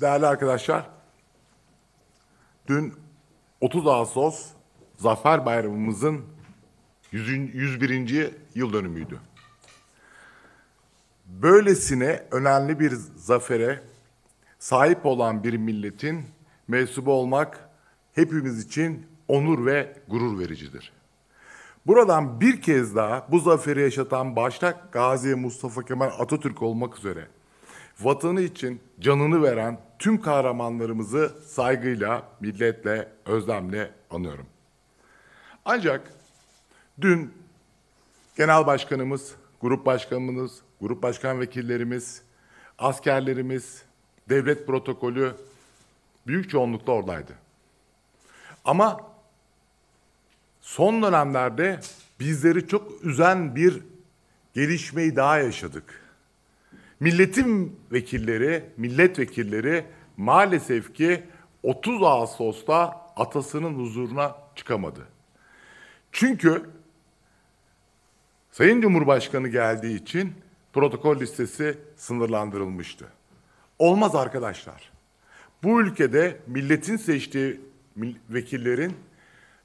Değerli arkadaşlar, dün 30 Ağustos Zafer Bayramımızın 101. yıl dönümüydü. Böylesine önemli bir zafere sahip olan bir milletin mensubu olmak hepimiz için onur ve gurur vericidir. Buradan bir kez daha bu zaferi yaşatan başta Gazi Mustafa Kemal Atatürk olmak üzere vatanı için canını veren tüm kahramanlarımızı saygıyla, milletle, özlemle anıyorum. Ancak dün genel başkanımız, grup başkanımız, grup başkan vekillerimiz, askerlerimiz, devlet protokolü büyük çoğunlukla oradaydı. Ama son dönemlerde bizleri çok üzen bir gelişmeyi daha yaşadık. Milletin vekilleri, milletvekilleri maalesef ki 30 Ağustos'ta atasının huzuruna çıkamadı. Çünkü Sayın Cumhurbaşkanı geldiği için protokol listesi sınırlandırılmıştı. Olmaz arkadaşlar. Bu ülkede milletin seçtiği vekillerin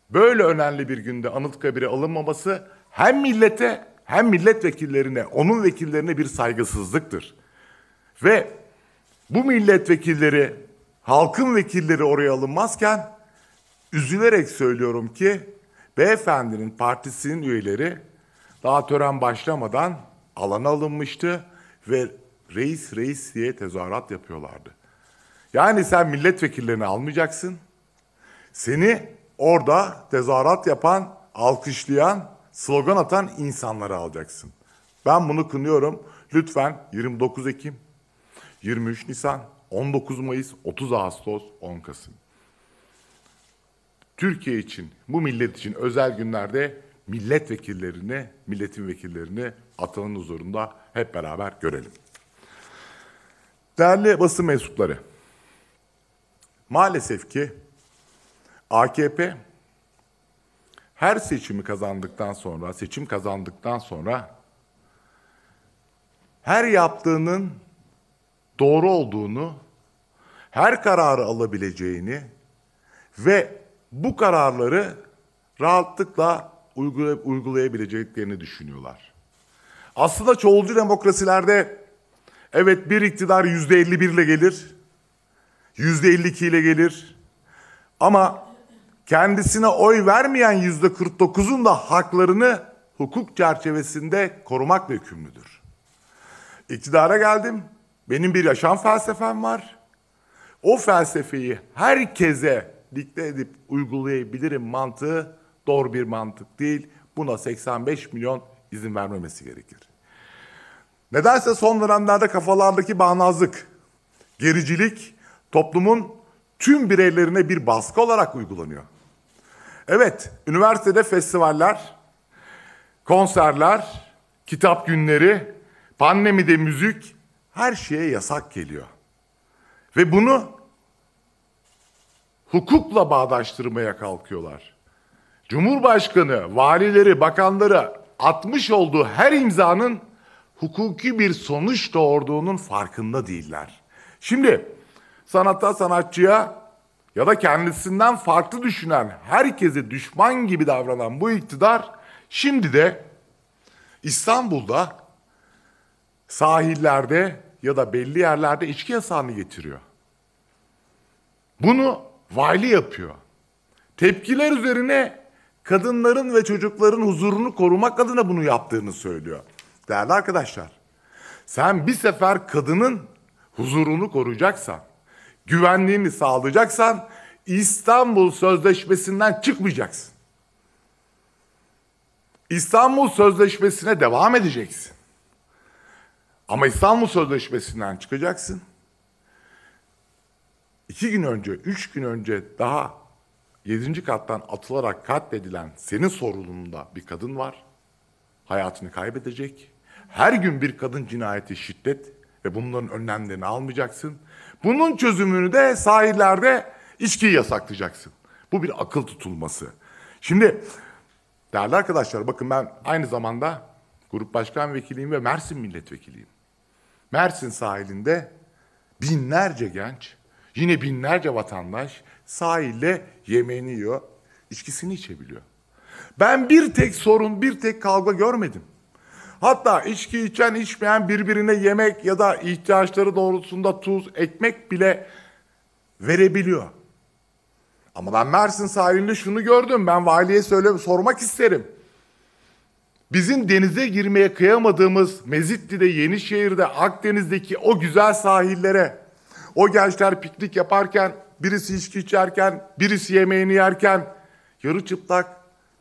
böyle önemli bir günde Anıtkabir'e alınmaması hem millete hem milletvekillerine, onun vekillerine bir saygısızlıktır. Ve bu milletvekilleri, halkın vekilleri oraya alınmazken üzülerek söylüyorum ki beyefendinin partisinin üyeleri daha tören başlamadan alana alınmıştı ve reis reis diye tezahürat yapıyorlardı. Yani sen milletvekillerini almayacaksın. Seni orada tezahürat yapan, alkışlayan slogan atan insanları alacaksın. Ben bunu kınıyorum. Lütfen 29 Ekim, 23 Nisan, 19 Mayıs, 30 Ağustos, 10 Kasım. Türkiye için, bu millet için özel günlerde milletvekillerini, milletin vekillerini atanın huzurunda hep beraber görelim. Değerli basın mensupları, maalesef ki AKP her seçimi kazandıktan sonra, seçim kazandıktan sonra her yaptığının doğru olduğunu, her kararı alabileceğini ve bu kararları rahatlıkla uygulayabileceklerini düşünüyorlar. Aslında çoğulcu demokrasilerde evet bir iktidar yüzde %51 ile gelir, yüzde %52 ile gelir ama kendisine oy vermeyen yüzde 49'un da haklarını hukuk çerçevesinde korumakla yükümlüdür. İktidara geldim. Benim bir yaşam felsefem var. O felsefeyi herkese dikte edip uygulayabilirim mantığı doğru bir mantık değil. Buna 85 milyon izin vermemesi gerekir. Nedense son dönemlerde kafalardaki bağnazlık, gericilik toplumun tüm bireylerine bir baskı olarak uygulanıyor. Evet, üniversitede festivaller, konserler, kitap günleri, pandemide müzik, her şeye yasak geliyor. Ve bunu hukukla bağdaştırmaya kalkıyorlar. Cumhurbaşkanı, valileri, bakanları atmış olduğu her imzanın hukuki bir sonuç doğurduğunun farkında değiller. Şimdi sanatta sanatçıya ya da kendisinden farklı düşünen, herkese düşman gibi davranan bu iktidar şimdi de İstanbul'da sahillerde ya da belli yerlerde içki yasağını getiriyor. Bunu vali yapıyor. Tepkiler üzerine kadınların ve çocukların huzurunu korumak adına bunu yaptığını söylüyor. Değerli arkadaşlar, sen bir sefer kadının huzurunu koruyacaksan, güvenliğini sağlayacaksan İstanbul Sözleşmesi'nden çıkmayacaksın. İstanbul Sözleşmesi'ne devam edeceksin. Ama İstanbul Sözleşmesi'nden çıkacaksın. İki gün önce, üç gün önce daha yedinci kattan atılarak katledilen senin sorununda bir kadın var. Hayatını kaybedecek. Her gün bir kadın cinayeti şiddet ve bunların önlemlerini almayacaksın. Bunun çözümünü de sahillerde içkiyi yasaklayacaksın. Bu bir akıl tutulması. Şimdi değerli arkadaşlar bakın ben aynı zamanda grup başkan vekiliyim ve Mersin milletvekiliyim. Mersin sahilinde binlerce genç, yine binlerce vatandaş sahilde yemeğini yiyor, içkisini içebiliyor. Ben bir tek sorun, bir tek kavga görmedim. Hatta içki içen içmeyen birbirine yemek ya da ihtiyaçları doğrultusunda tuz, ekmek bile verebiliyor. Ama ben Mersin sahilinde şunu gördüm. Ben valiye söyle sormak isterim. Bizim denize girmeye kıyamadığımız Mezitli'de, Yenişehir'de, Akdeniz'deki o güzel sahillere o gençler piknik yaparken, birisi içki içerken, birisi yemeğini yerken yarı çıplak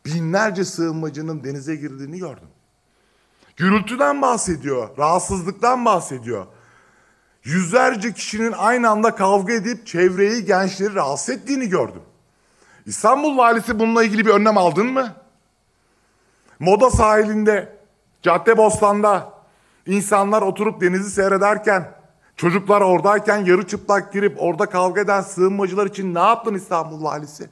binlerce sığınmacının denize girdiğini gördüm. Gürültüden bahsediyor, rahatsızlıktan bahsediyor. Yüzlerce kişinin aynı anda kavga edip çevreyi, gençleri rahatsız ettiğini gördüm. İstanbul valisi bununla ilgili bir önlem aldın mı? Moda sahilinde, cadde bostanda insanlar oturup denizi seyrederken, çocuklar oradayken yarı çıplak girip orada kavga eden sığınmacılar için ne yaptın İstanbul valisi?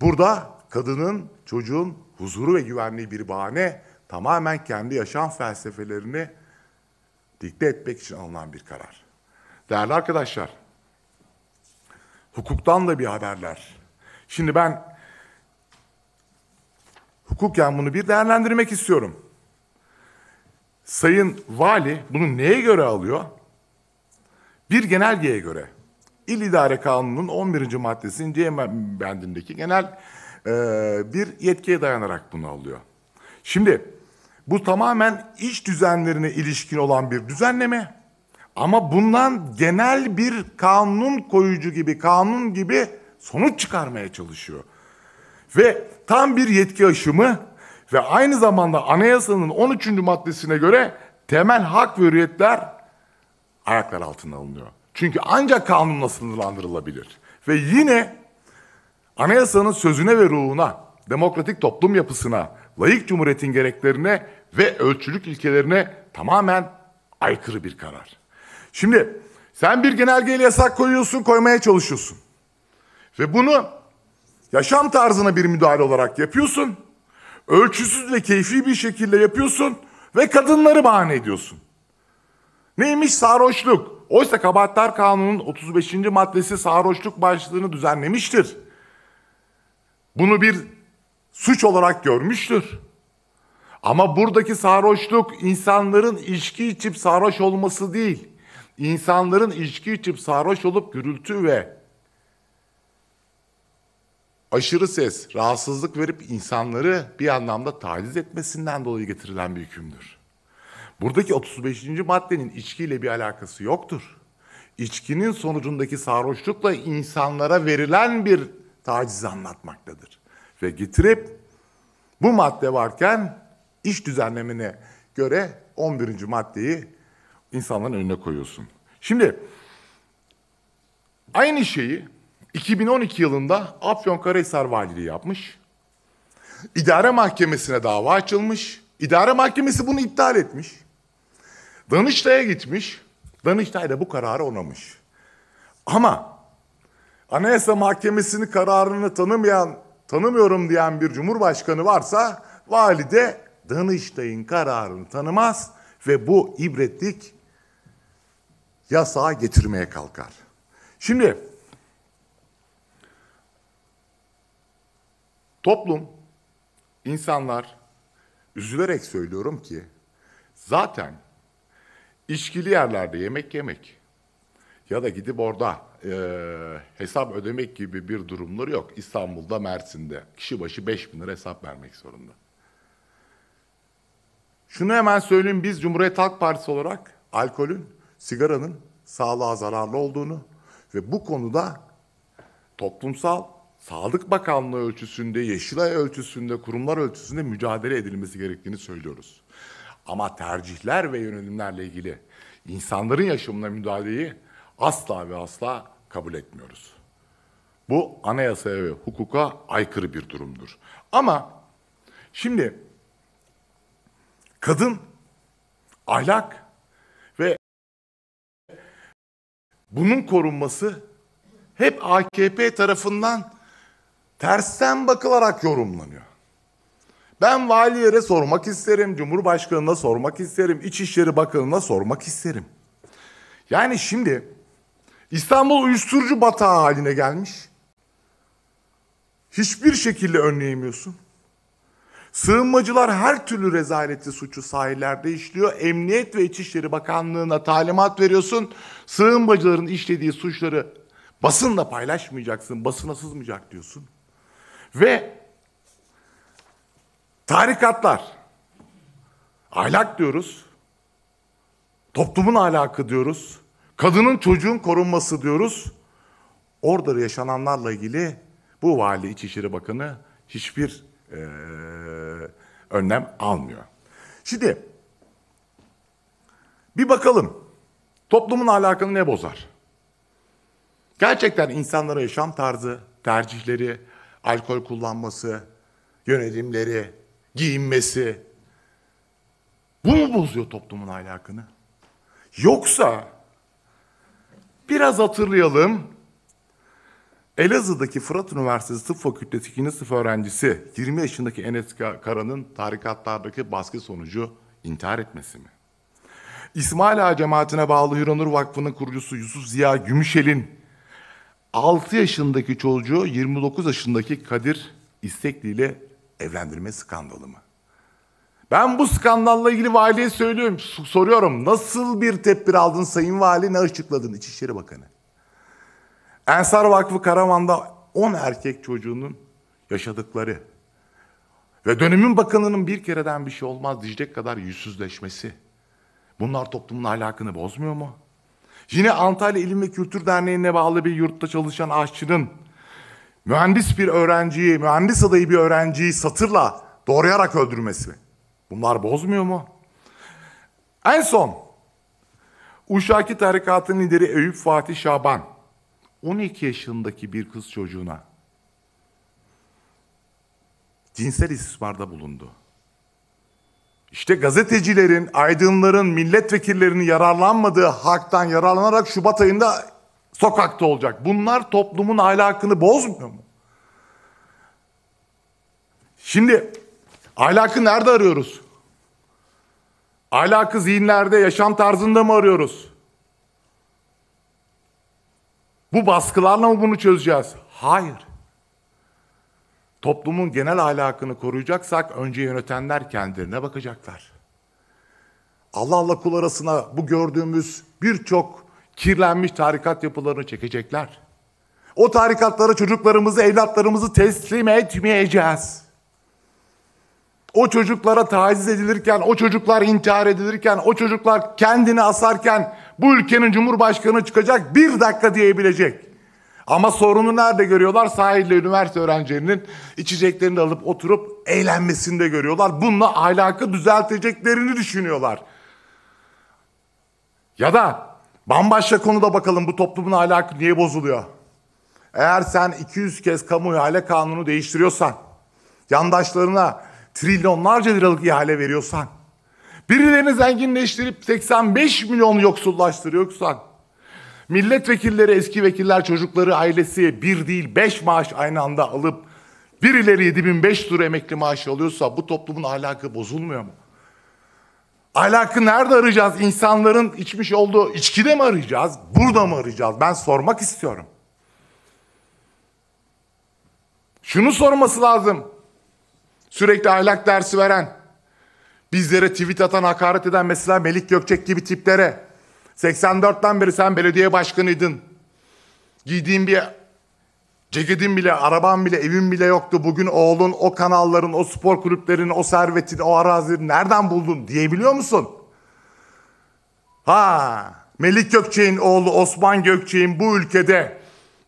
Burada kadının, çocuğun huzuru ve güvenliği bir bahane tamamen kendi yaşam felsefelerini dikte etmek için alınan bir karar. Değerli arkadaşlar, hukuktan da bir haberler. Şimdi ben hukuken bunu bir değerlendirmek istiyorum. Sayın Vali bunu neye göre alıyor? Bir genelgeye göre. İl İdare Kanunu'nun 11. maddesinin C bendindeki genel ee, bir yetkiye dayanarak bunu alıyor. Şimdi bu tamamen iş düzenlerine ilişkin olan bir düzenleme. Ama bundan genel bir kanun koyucu gibi, kanun gibi sonuç çıkarmaya çalışıyor. Ve tam bir yetki aşımı ve aynı zamanda anayasanın 13. maddesine göre temel hak ve hürriyetler ayaklar altına alınıyor. Çünkü ancak kanunla sınırlandırılabilir. Ve yine Anayasanın sözüne ve ruhuna, demokratik toplum yapısına, layık cumhuriyetin gereklerine ve ölçülük ilkelerine tamamen aykırı bir karar. Şimdi sen bir genelgeyle yasak koyuyorsun, koymaya çalışıyorsun. Ve bunu yaşam tarzına bir müdahale olarak yapıyorsun. Ölçüsüz ve keyfi bir şekilde yapıyorsun ve kadınları bahane ediyorsun. Neymiş sarhoşluk? Oysa kabahatler kanunun 35. maddesi sarhoşluk başlığını düzenlemiştir. Bunu bir suç olarak görmüştür. Ama buradaki sarhoşluk insanların içki içip sarhoş olması değil. insanların içki içip sarhoş olup gürültü ve aşırı ses, rahatsızlık verip insanları bir anlamda taciz etmesinden dolayı getirilen bir hükümdür. Buradaki 35. maddenin içkiyle bir alakası yoktur. İçkinin sonucundaki sarhoşlukla insanlara verilen bir tacizi anlatmaktadır. Ve getirip bu madde varken iş düzenlemine göre 11. maddeyi insanların önüne koyuyorsun. Şimdi aynı şeyi 2012 yılında Afyonkarahisar Valiliği yapmış. İdare Mahkemesi'ne dava açılmış. İdare Mahkemesi bunu iptal etmiş. Danıştay'a gitmiş. Danıştay da bu kararı onamış. Ama Anayasa Mahkemesi'ni kararını tanımayan, tanımıyorum diyen bir cumhurbaşkanı varsa valide Danıştay'ın kararını tanımaz ve bu ibretlik yasağa getirmeye kalkar. Şimdi toplum, insanlar üzülerek söylüyorum ki zaten içkili yerlerde yemek yemek ya da gidip orada e, hesap ödemek gibi bir durumları yok. İstanbul'da, Mersin'de kişi başı 5 bin lira hesap vermek zorunda. Şunu hemen söyleyeyim biz Cumhuriyet Halk Partisi olarak alkolün, sigaranın sağlığa zararlı olduğunu ve bu konuda toplumsal Sağlık Bakanlığı ölçüsünde, Yeşilay ölçüsünde, kurumlar ölçüsünde mücadele edilmesi gerektiğini söylüyoruz. Ama tercihler ve yönelimlerle ilgili insanların yaşamına müdahaleyi asla ve asla kabul etmiyoruz. Bu anayasaya ve hukuka aykırı bir durumdur. Ama şimdi kadın ahlak ve bunun korunması hep AKP tarafından tersten bakılarak yorumlanıyor. Ben valilere sormak isterim, Cumhurbaşkanı'na sormak isterim, İçişleri Bakanı'na sormak isterim. Yani şimdi İstanbul uyuşturucu batağı haline gelmiş. Hiçbir şekilde önleyemiyorsun. Sığınmacılar her türlü rezaleti suçu sahillerde işliyor. Emniyet ve İçişleri Bakanlığı'na talimat veriyorsun. Sığınmacıların işlediği suçları basınla paylaşmayacaksın, basına sızmayacak diyorsun. Ve tarikatlar, ahlak diyoruz, toplumun ahlakı diyoruz. Kadının çocuğun korunması diyoruz. Orada yaşananlarla ilgili bu vali İçişleri Bakanı hiçbir e, önlem almıyor. Şimdi bir bakalım toplumun alakını ne bozar? Gerçekten insanlara yaşam tarzı, tercihleri, alkol kullanması, yönelimleri, giyinmesi bu mu bozuyor toplumun ahlakını? Yoksa Biraz hatırlayalım. Elazığ'daki Fırat Üniversitesi Tıp Fakültesi 2. sınıf öğrencisi 20 yaşındaki Enes Kara'nın tarikatlardaki baskı sonucu intihar etmesi mi? İsmail Ağa cemaatine bağlı Hüranur Vakfı'nın kurucusu Yusuf Ziya Gümüşel'in 6 yaşındaki çocuğu 29 yaşındaki Kadir İstekli ile evlendirme skandalı mı? Ben bu skandalla ilgili valiye söylüyorum, soruyorum. Nasıl bir tepki aldın Sayın Vali, ne açıkladın İçişleri Bakanı? Ensar Vakfı Karaman'da 10 erkek çocuğunun yaşadıkları ve dönemin bakanının bir kereden bir şey olmaz diyecek kadar yüzsüzleşmesi. Bunlar toplumun ahlakını bozmuyor mu? Yine Antalya İlim ve Kültür Derneği'ne bağlı bir yurtta çalışan aşçının mühendis bir öğrenciyi, mühendis adayı bir öğrenciyi satırla doğrayarak öldürmesi. Bunlar bozmuyor mu? En son Uşaki tarikatının lideri Eyüp Fatih Şaban 12 yaşındaki bir kız çocuğuna cinsel istismarda bulundu. İşte gazetecilerin, aydınların, milletvekillerinin yararlanmadığı haktan yararlanarak Şubat ayında sokakta olacak. Bunlar toplumun ahlakını bozmuyor mu? Şimdi Ahlakı nerede arıyoruz? Ahlakı zihinlerde, yaşam tarzında mı arıyoruz? Bu baskılarla mı bunu çözeceğiz? Hayır. Toplumun genel ahlakını koruyacaksak önce yönetenler kendilerine bakacaklar. Allah'la kul arasına bu gördüğümüz birçok kirlenmiş tarikat yapılarını çekecekler. O tarikatlara çocuklarımızı, evlatlarımızı teslim etmeyeceğiz o çocuklara taciz edilirken, o çocuklar intihar edilirken, o çocuklar kendini asarken bu ülkenin cumhurbaşkanı çıkacak bir dakika diyebilecek. Ama sorunu nerede görüyorlar? Sahilde üniversite öğrencilerinin içeceklerini alıp oturup eğlenmesinde görüyorlar. Bununla ahlakı düzelteceklerini düşünüyorlar. Ya da bambaşka konuda bakalım bu toplumun ahlakı niye bozuluyor? Eğer sen 200 kez kamu ihale kanunu değiştiriyorsan, yandaşlarına trilyonlarca liralık ihale veriyorsan, birilerini zenginleştirip 85 milyon yoksullaştırıyorsan, milletvekilleri, eski vekiller, çocukları, ailesi bir değil beş maaş aynı anda alıp birileri 7500 lira emekli maaşı alıyorsa bu toplumun ahlakı bozulmuyor mu? Ahlakı nerede arayacağız? İnsanların içmiş olduğu içkide mi arayacağız? Burada mı arayacağız? Ben sormak istiyorum. Şunu sorması lazım. Sürekli ahlak dersi veren, bizlere tweet atan, hakaret eden mesela Melik Gökçek gibi tiplere. 84'ten beri sen belediye başkanıydın. Giydiğin bir ceketin bile, araban bile, evin bile yoktu. Bugün oğlun o kanalların, o spor kulüplerinin, o servetin, o arazileri nereden buldun diyebiliyor musun? Ha, Melik Gökçek'in oğlu Osman Gökçek'in bu ülkede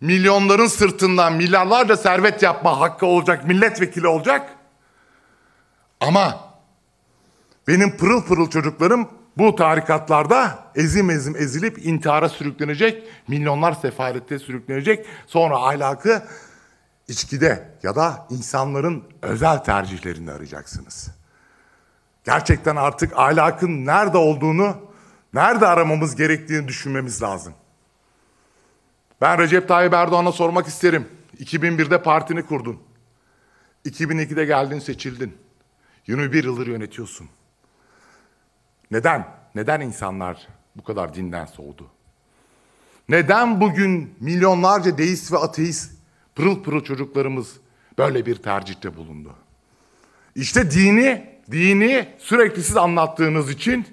milyonların sırtından milyarlarca servet yapma hakkı olacak, milletvekili olacak. Ama benim pırıl pırıl çocuklarım bu tarikatlarda ezim ezim ezilip intihara sürüklenecek, milyonlar sefalette sürüklenecek. Sonra ahlakı içkide ya da insanların özel tercihlerinde arayacaksınız. Gerçekten artık ahlakın nerede olduğunu, nerede aramamız gerektiğini düşünmemiz lazım. Ben Recep Tayyip Erdoğan'a sormak isterim. 2001'de partini kurdun. 2002'de geldin seçildin. 21 yıldır yönetiyorsun. Neden? Neden insanlar bu kadar dinden soğudu? Neden bugün milyonlarca deist ve ateist pırıl pırıl çocuklarımız böyle bir tercihte bulundu? İşte dini, dini sürekli siz anlattığınız için,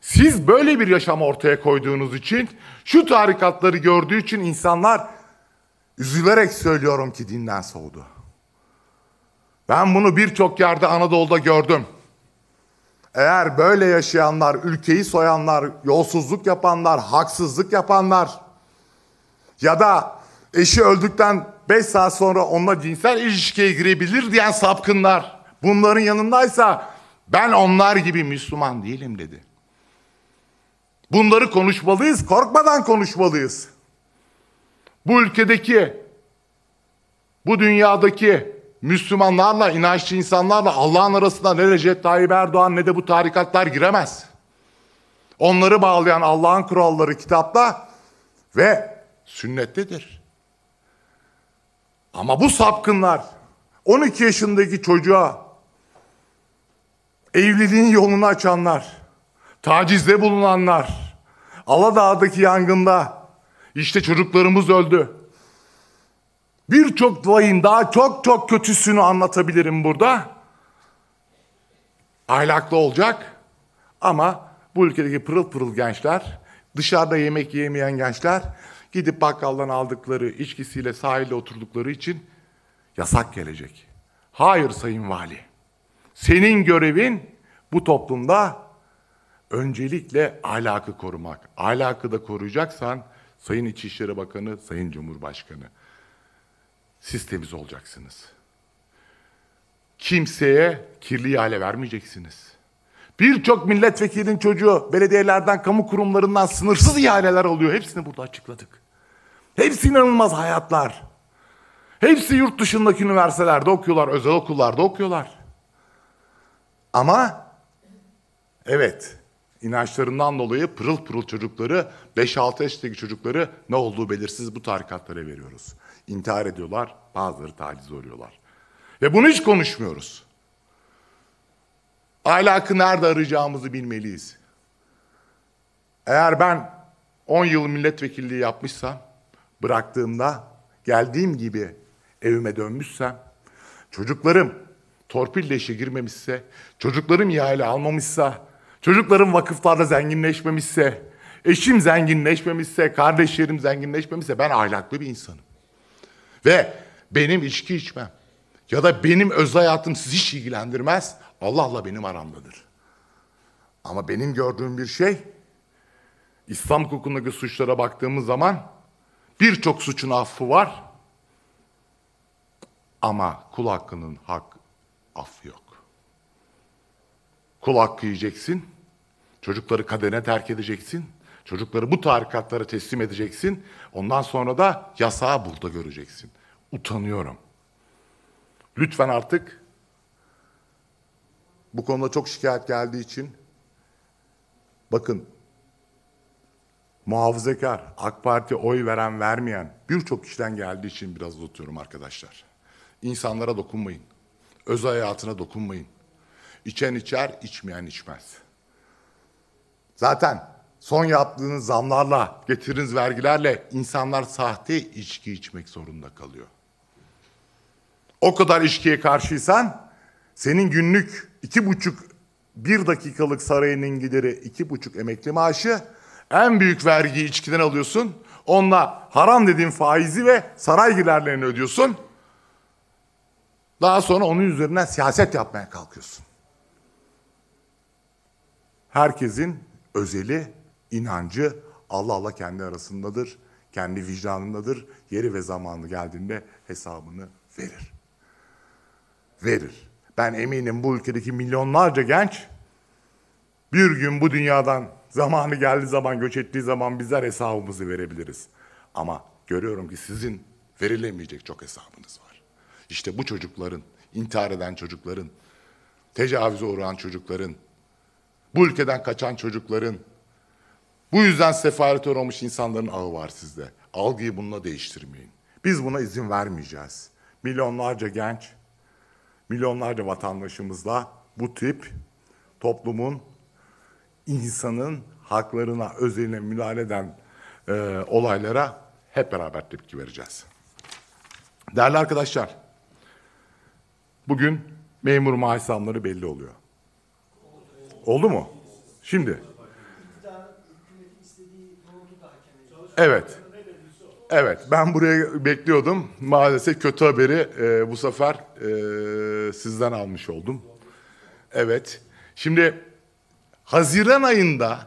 siz böyle bir yaşam ortaya koyduğunuz için, şu tarikatları gördüğü için insanlar üzülerek söylüyorum ki dinden soğudu. Ben bunu birçok yerde Anadolu'da gördüm. Eğer böyle yaşayanlar, ülkeyi soyanlar, yolsuzluk yapanlar, haksızlık yapanlar ya da eşi öldükten 5 saat sonra onunla cinsel ilişkiye girebilir diyen sapkınlar bunların yanındaysa ben onlar gibi Müslüman değilim dedi. Bunları konuşmalıyız, korkmadan konuşmalıyız. Bu ülkedeki, bu dünyadaki Müslümanlarla, inançlı insanlarla Allah'ın arasında ne Recep Tayyip Erdoğan ne de bu tarikatlar giremez. Onları bağlayan Allah'ın kuralları kitapta ve sünnettedir. Ama bu sapkınlar 12 yaşındaki çocuğa evliliğin yolunu açanlar, tacizde bulunanlar, Aladağ'daki yangında işte çocuklarımız öldü. Birçok olayın daha çok çok kötüsünü anlatabilirim burada. Ahlaklı olacak ama bu ülkedeki pırıl pırıl gençler, dışarıda yemek yemeyen gençler gidip bakkaldan aldıkları içkisiyle sahilde oturdukları için yasak gelecek. Hayır sayın vali. Senin görevin bu toplumda öncelikle ahlakı korumak. Ahlakı da koruyacaksan Sayın İçişleri Bakanı, Sayın Cumhurbaşkanı siz temiz olacaksınız. Kimseye kirli ihale vermeyeceksiniz. Birçok milletvekilinin çocuğu belediyelerden, kamu kurumlarından sınırsız ihaleler oluyor. Hepsini burada açıkladık. Hepsi inanılmaz hayatlar. Hepsi yurt dışındaki üniversitelerde okuyorlar, özel okullarda okuyorlar. Ama evet, inançlarından dolayı pırıl pırıl çocukları, 5-6 yaştaki çocukları ne olduğu belirsiz bu tarikatlara veriyoruz intihar ediyorlar, bazıları taliz oluyorlar. Ve bunu hiç konuşmuyoruz. Ahlakı nerede arayacağımızı bilmeliyiz. Eğer ben 10 yıl milletvekilliği yapmışsam, bıraktığımda geldiğim gibi evime dönmüşsem, çocuklarım torpille işe girmemişse, çocuklarım ihale almamışsa, çocuklarım vakıflarda zenginleşmemişse, eşim zenginleşmemişse, kardeşlerim zenginleşmemişse ben ahlaklı bir insanım. Ve benim içki içmem ya da benim öz hayatım sizi hiç ilgilendirmez. Allah'la benim aramdadır. Ama benim gördüğüm bir şey, İslam hukukundaki suçlara baktığımız zaman birçok suçun affı var. Ama kul hakkının hak affı yok. Kul hakkı yiyeceksin, çocukları kadene terk edeceksin, Çocukları bu tarikatlara teslim edeceksin. Ondan sonra da yasağı burada göreceksin. Utanıyorum. Lütfen artık bu konuda çok şikayet geldiği için bakın muhafazakar, AK Parti oy veren vermeyen birçok kişiden geldiği için biraz uzatıyorum arkadaşlar. İnsanlara dokunmayın. Öz hayatına dokunmayın. İçen içer, içmeyen içmez. Zaten son yaptığınız zamlarla, getiriniz vergilerle insanlar sahte içki içmek zorunda kalıyor. O kadar içkiye karşıysan senin günlük iki buçuk bir dakikalık sarayının gideri iki buçuk emekli maaşı en büyük vergiyi içkiden alıyorsun. Onunla haram dediğin faizi ve saray giderlerini ödüyorsun. Daha sonra onun üzerinden siyaset yapmaya kalkıyorsun. Herkesin özeli inancı Allah kendi arasındadır, kendi vicdanındadır. Yeri ve zamanı geldiğinde hesabını verir. Verir. Ben eminim bu ülkedeki milyonlarca genç bir gün bu dünyadan zamanı geldiği zaman, göç ettiği zaman bizler hesabımızı verebiliriz. Ama görüyorum ki sizin verilemeyecek çok hesabınız var. İşte bu çocukların, intihar eden çocukların, tecavüze uğrayan çocukların, bu ülkeden kaçan çocukların, bu yüzden sefarete uğramış insanların ağı var sizde. Algıyı bununla değiştirmeyin. Biz buna izin vermeyeceğiz. Milyonlarca genç, milyonlarca vatandaşımızla bu tip toplumun, insanın haklarına, özeline müdahale eden e, olaylara hep beraber tepki vereceğiz. Değerli arkadaşlar, bugün memur maaş zamları belli oluyor. Oldu mu? Şimdi Evet. Evet ben buraya bekliyordum. Maalesef kötü haberi e, bu sefer e, sizden almış oldum. Evet. Şimdi Haziran ayında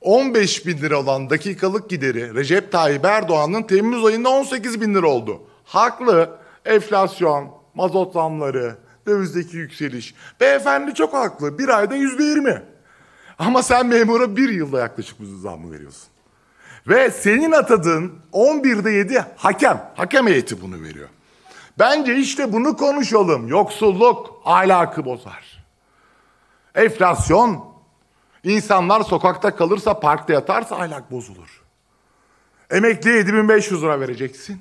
15 bin lira olan dakikalık gideri Recep Tayyip Erdoğan'ın Temmuz ayında 18 bin lira oldu. Haklı enflasyon, mazot zamları, dövizdeki yükseliş. Beyefendi çok haklı. Bir ayda yüzde yirmi. Ama sen memura bir yılda yaklaşık bu zammı veriyorsun. Ve senin atadığın 11'de 7 hakem. Hakem heyeti bunu veriyor. Bence işte bunu konuşalım. Yoksulluk ahlakı bozar. Enflasyon, insanlar sokakta kalırsa, parkta yatarsa ahlak bozulur. Emekliye 7500 lira vereceksin.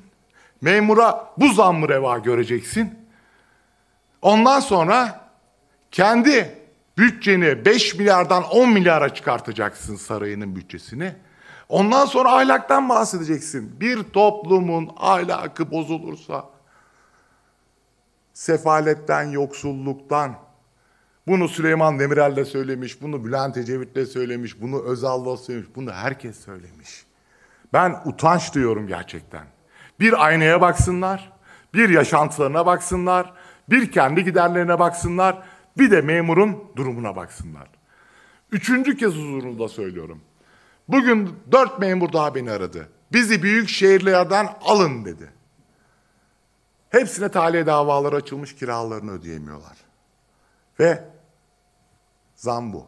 Memura bu zammı reva göreceksin. Ondan sonra kendi bütçeni 5 milyardan 10 milyara çıkartacaksın sarayının bütçesini. Ondan sonra ahlaktan bahsedeceksin. Bir toplumun ahlakı bozulursa sefaletten, yoksulluktan bunu Süleyman Demirel de söylemiş, bunu Bülent de söylemiş, bunu Özal da söylemiş, bunu herkes söylemiş. Ben utanç diyorum gerçekten. Bir aynaya baksınlar, bir yaşantılarına baksınlar, bir kendi giderlerine baksınlar, bir de memurun durumuna baksınlar. Üçüncü kez huzurunuzda söylüyorum. Bugün dört memur daha beni aradı. Bizi büyük şehirlerden alın dedi. Hepsine tahliye davaları açılmış kiralarını ödeyemiyorlar. Ve zam bu.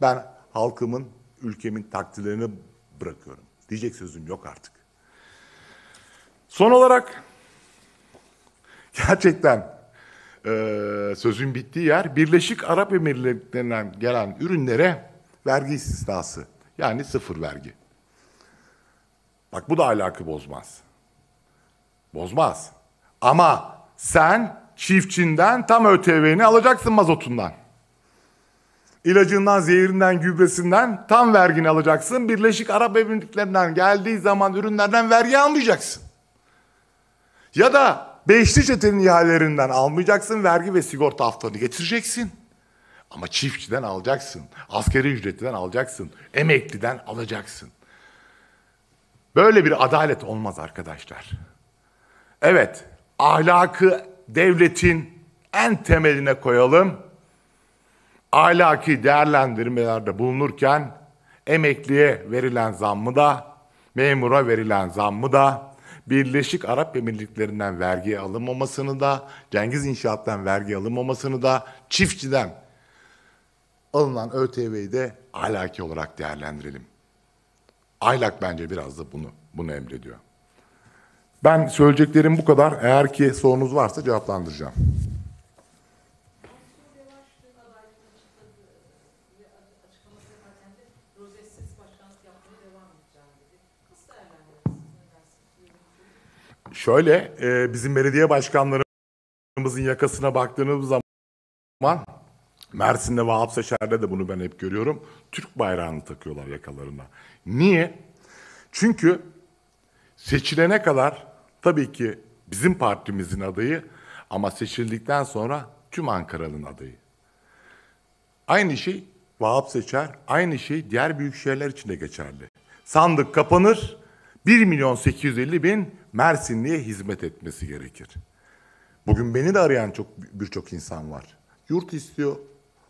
Ben halkımın, ülkemin takdirlerini bırakıyorum. Diyecek sözüm yok artık. Son olarak gerçekten e, sözün bittiği yer Birleşik Arap Emirlikleri'nden gelen ürünlere vergi istisnası yani sıfır vergi. Bak bu da ahlakı bozmaz. Bozmaz. Ama sen çiftçinden tam ÖTV'ni alacaksın mazotundan. İlacından, zehirinden, gübresinden tam vergini alacaksın. Birleşik Arap Emirlikleri'nden geldiği zaman ürünlerden vergi almayacaksın. Ya da Beşli Çete'nin ihalelerinden almayacaksın, vergi ve sigorta haftanı getireceksin. Ama çiftçiden alacaksın, askeri ücretliden alacaksın, emekliden alacaksın. Böyle bir adalet olmaz arkadaşlar. Evet, ahlakı devletin en temeline koyalım. Ahlaki değerlendirmelerde bulunurken emekliye verilen zammı da, memura verilen zammı da, Birleşik Arap Emirlikleri'nden vergi alınmamasını da, Cengiz İnşaat'tan vergi alınmamasını da, çiftçiden alınan ÖTV'yi de ahlaki olarak değerlendirelim. Aylak bence biraz da bunu, bunu emrediyor. Ben söyleyeceklerim bu kadar. Eğer ki sorunuz varsa cevaplandıracağım. Şöyle, e, bizim belediye başkanlarımızın yakasına baktığımız zaman Mersin'de ve Hapseşer'de de bunu ben hep görüyorum. Türk bayrağını takıyorlar yakalarına. Niye? Çünkü seçilene kadar tabii ki bizim partimizin adayı ama seçildikten sonra tüm Ankara'nın adayı. Aynı şey Vahap Seçer, aynı şey diğer büyük şehirler için de geçerli. Sandık kapanır, 1 milyon 850 bin Mersinli'ye hizmet etmesi gerekir. Bugün beni de arayan çok birçok insan var. Yurt istiyor,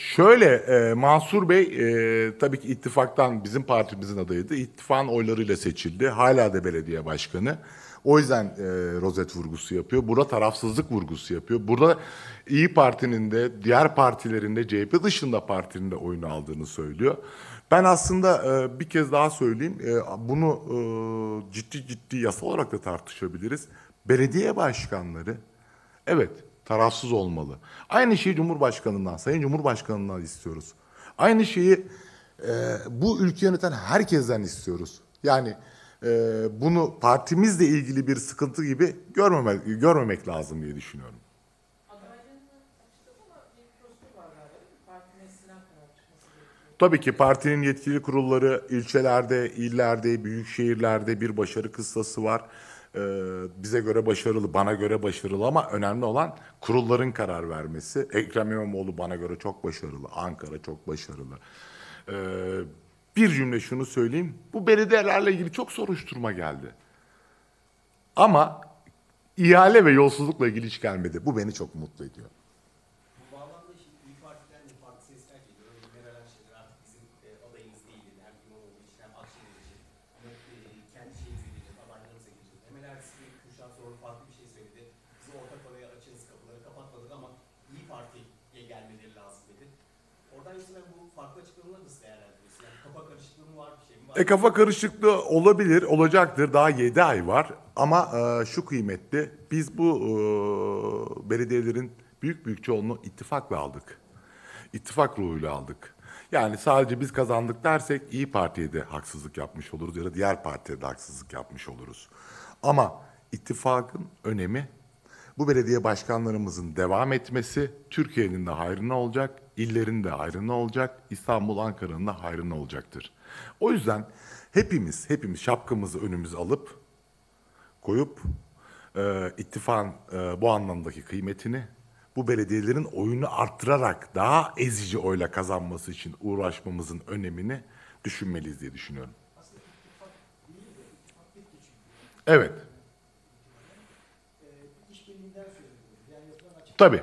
Şöyle e, Mansur Bey e, tabii ki ittifaktan bizim partimizin adayıydı. İttifakın oylarıyla seçildi. Hala da belediye başkanı. O yüzden e, rozet vurgusu yapıyor. Burada tarafsızlık vurgusu yapıyor. Burada İyi Parti'nin de diğer partilerinde CHP dışında partinin de oyunu aldığını söylüyor. Ben aslında e, bir kez daha söyleyeyim. E, bunu e, ciddi ciddi yasal olarak da tartışabiliriz. Belediye başkanları evet tarafsız olmalı. Aynı şeyi Cumhurbaşkanından, Sayın Cumhurbaşkanından istiyoruz. Aynı şeyi e, bu ülke yöneten herkesten istiyoruz. Yani e, bunu partimizle ilgili bir sıkıntı gibi görmemek, görmemek lazım diye düşünüyorum. Tabii ki partinin yetkili kurulları ilçelerde, illerde, büyük şehirlerde bir başarı kıstası var e, bize göre başarılı, bana göre başarılı ama önemli olan kurulların karar vermesi. Ekrem İmamoğlu bana göre çok başarılı, Ankara çok başarılı. E, bir cümle şunu söyleyeyim, bu belediyelerle ilgili çok soruşturma geldi. Ama ihale ve yolsuzlukla ilgili hiç gelmedi. Bu beni çok mutlu ediyor. E kafa karışıklığı olabilir, olacaktır. Daha 7 ay var. Ama e, şu kıymetli, biz bu e, belediyelerin büyük büyük çoğunluğu ittifakla aldık. İttifak ruhuyla aldık. Yani sadece biz kazandık dersek İyi Parti'ye de haksızlık yapmış oluruz ya da diğer partiye de haksızlık yapmış oluruz. Ama ittifakın önemi bu belediye başkanlarımızın devam etmesi Türkiye'nin de hayrına olacak, illerin de hayrına olacak, İstanbul Ankara'nın da hayrına olacaktır. O yüzden hepimiz, hepimiz şapkamızı önümüze alıp koyup e, ittifakın e, bu anlamdaki kıymetini bu belediyelerin oyunu arttırarak daha ezici oyla kazanması için uğraşmamızın önemini düşünmeliyiz diye düşünüyorum. Evet. Tabii.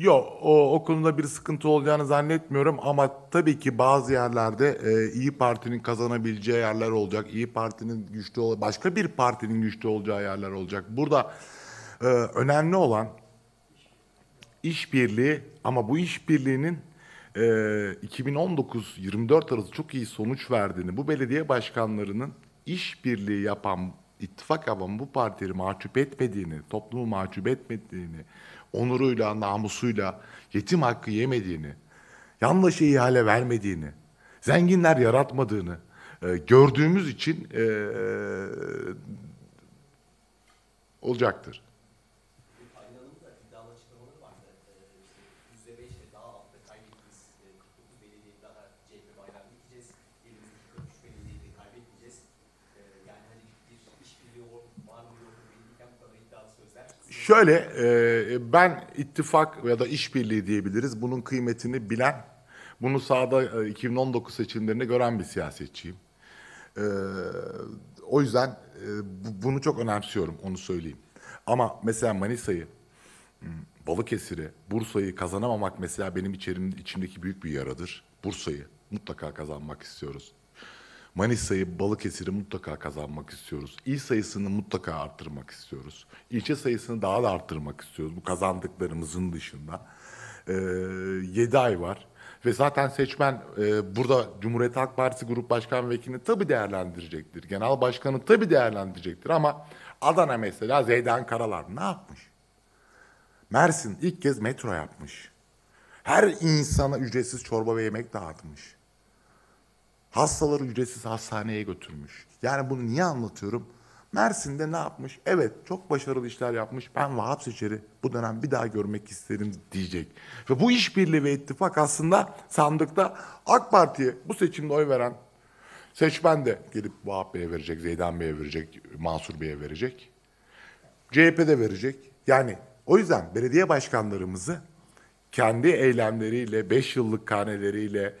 Yok o, o konuda bir sıkıntı olacağını zannetmiyorum ama tabii ki bazı yerlerde e, İyi Parti'nin kazanabileceği yerler olacak. İyi Parti'nin güçlü ol başka bir partinin güçlü olacağı yerler olacak. Burada e, önemli olan işbirliği ama bu işbirliğinin e, 2019-24 arası çok iyi sonuç verdiğini, bu belediye başkanlarının işbirliği yapan ittifak yapan bu partileri mahcup etmediğini, toplumu mahcup etmediğini, onuruyla, namusuyla yetim hakkı yemediğini, yanlış ihale vermediğini, zenginler yaratmadığını e, gördüğümüz için e, e olacaktır. Şöyle e, ben ittifak ya da işbirliği diyebiliriz. Bunun kıymetini bilen, bunu sahada e, 2019 seçimlerinde gören bir siyasetçiyim. E, o yüzden e, bu, bunu çok önemsiyorum onu söyleyeyim. Ama mesela Manisa'yı, hmm, Balıkesir'i, Bursa'yı kazanamamak mesela benim içerim, içimdeki büyük bir yaradır. Bursa'yı mutlaka kazanmak istiyoruz. Manisa'yı, Balıkesir'i mutlaka kazanmak istiyoruz. İl sayısını mutlaka arttırmak istiyoruz. İlçe sayısını daha da arttırmak istiyoruz bu kazandıklarımızın dışında. E, ee, 7 ay var. Ve zaten seçmen e, burada Cumhuriyet Halk Partisi Grup Başkan Vekilini tabii değerlendirecektir. Genel Başkanı tabii değerlendirecektir ama Adana mesela Zeydan Karalar ne yapmış? Mersin ilk kez metro yapmış. Her insana ücretsiz çorba ve yemek dağıtmış. Hastaları ücretsiz hastaneye götürmüş. Yani bunu niye anlatıyorum? Mersin'de ne yapmış? Evet çok başarılı işler yapmış. Ben Vahap Seçer'i bu dönem bir daha görmek isterim diyecek. Ve bu işbirliği ve ittifak aslında sandıkta AK Parti'ye bu seçimde oy veren seçmen de gelip Vahap Bey'e verecek, Zeydan Bey'e verecek, Mansur Bey'e verecek. CHP'de verecek. Yani o yüzden belediye başkanlarımızı kendi eylemleriyle, beş yıllık kaneleriyle,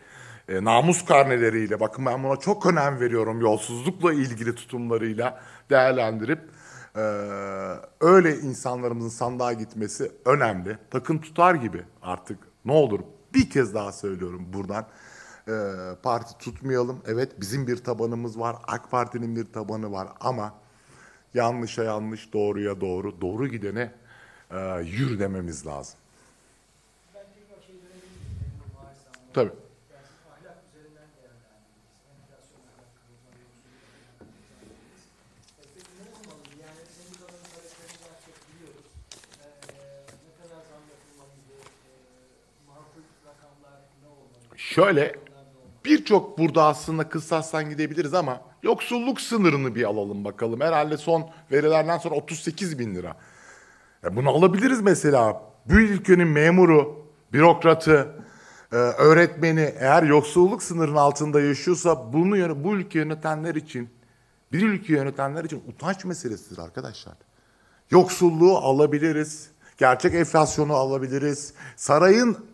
e, namus karneleriyle bakın ben buna çok önem veriyorum yolsuzlukla ilgili tutumlarıyla değerlendirip e, öyle insanlarımızın sandığa gitmesi önemli. Takım tutar gibi artık ne olur bir kez daha söylüyorum buradan e, parti tutmayalım. Evet bizim bir tabanımız var AK Parti'nin bir tabanı var ama yanlışa yanlış doğruya doğru doğru gidene e, yürü dememiz lazım. Tabii. Şöyle birçok burada aslında kısastan gidebiliriz ama yoksulluk sınırını bir alalım bakalım. Herhalde son verilerden sonra 38 bin lira. Ya e, bunu alabiliriz mesela. Bu ülkenin memuru, bürokratı, e, öğretmeni eğer yoksulluk sınırının altında yaşıyorsa bunu bu ülke yönetenler için bir ülke yönetenler için utanç meselesidir arkadaşlar. Yoksulluğu alabiliriz. Gerçek enflasyonu alabiliriz. Sarayın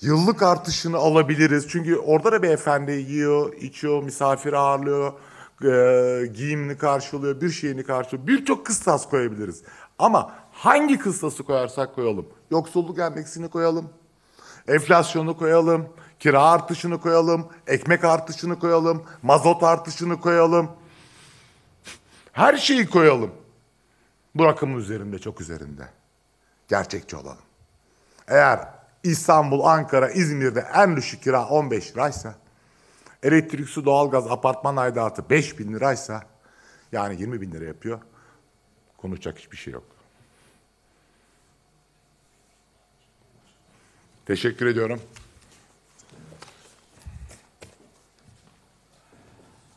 yıllık artışını alabiliriz. Çünkü orada da efendi yiyor, içiyor, misafir ağırlıyor, e, giyimini karşılıyor, bir şeyini karşılıyor. Birçok kıstas koyabiliriz. Ama hangi kıstası koyarsak koyalım. Yoksulluk endeksini koyalım, enflasyonu koyalım, kira artışını koyalım, ekmek artışını koyalım, mazot artışını koyalım. Her şeyi koyalım. Bu rakamın üzerinde, çok üzerinde. Gerçekçi olalım. Eğer İstanbul, Ankara, İzmir'de en düşük kira 15 liraysa, elektrik, su, doğalgaz, apartman aidatı 5 bin liraysa, yani 20 bin lira yapıyor, konuşacak hiçbir şey yok. Teşekkür ediyorum.